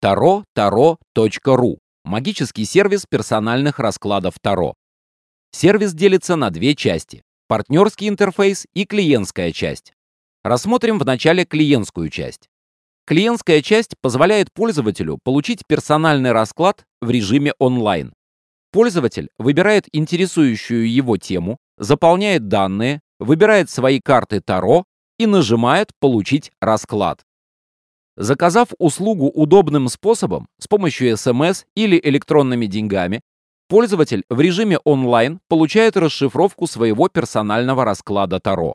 Таро, магический сервис персональных раскладов Таро. Сервис делится на две части – партнерский интерфейс и клиентская часть. Рассмотрим вначале клиентскую часть. Клиентская часть позволяет пользователю получить персональный расклад в режиме онлайн. Пользователь выбирает интересующую его тему, заполняет данные, выбирает свои карты Таро и нажимает «Получить расклад». Заказав услугу удобным способом, с помощью СМС или электронными деньгами, пользователь в режиме онлайн получает расшифровку своего персонального расклада Таро.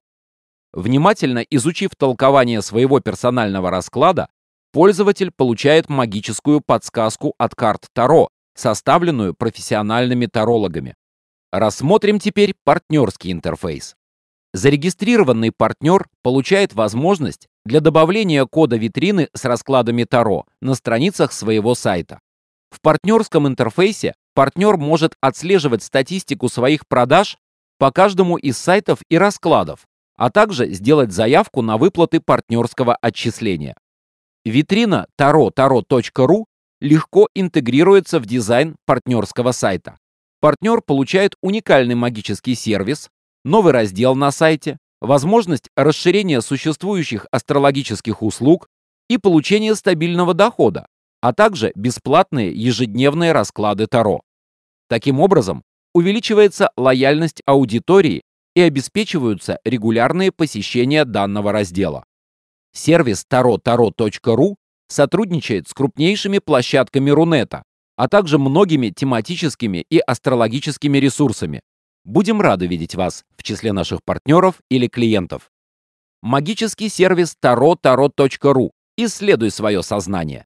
Внимательно изучив толкование своего персонального расклада, пользователь получает магическую подсказку от карт Таро, составленную профессиональными тарологами. Рассмотрим теперь партнерский интерфейс. Зарегистрированный партнер получает возможность для добавления кода витрины с раскладами Таро на страницах своего сайта. В партнерском интерфейсе партнер может отслеживать статистику своих продаж по каждому из сайтов и раскладов, а также сделать заявку на выплаты партнерского отчисления. Витрина tarotaro.ru легко интегрируется в дизайн партнерского сайта. Партнер получает уникальный магический сервис, новый раздел на сайте, возможность расширения существующих астрологических услуг и получения стабильного дохода, а также бесплатные ежедневные расклады Таро. Таким образом, увеличивается лояльность аудитории и обеспечиваются регулярные посещения данного раздела. Сервис tarotaro.ru сотрудничает с крупнейшими площадками Рунета, а также многими тематическими и астрологическими ресурсами, Будем рады видеть вас в числе наших партнеров или клиентов. Магический сервис tarottarot.ru. Исследуй свое сознание.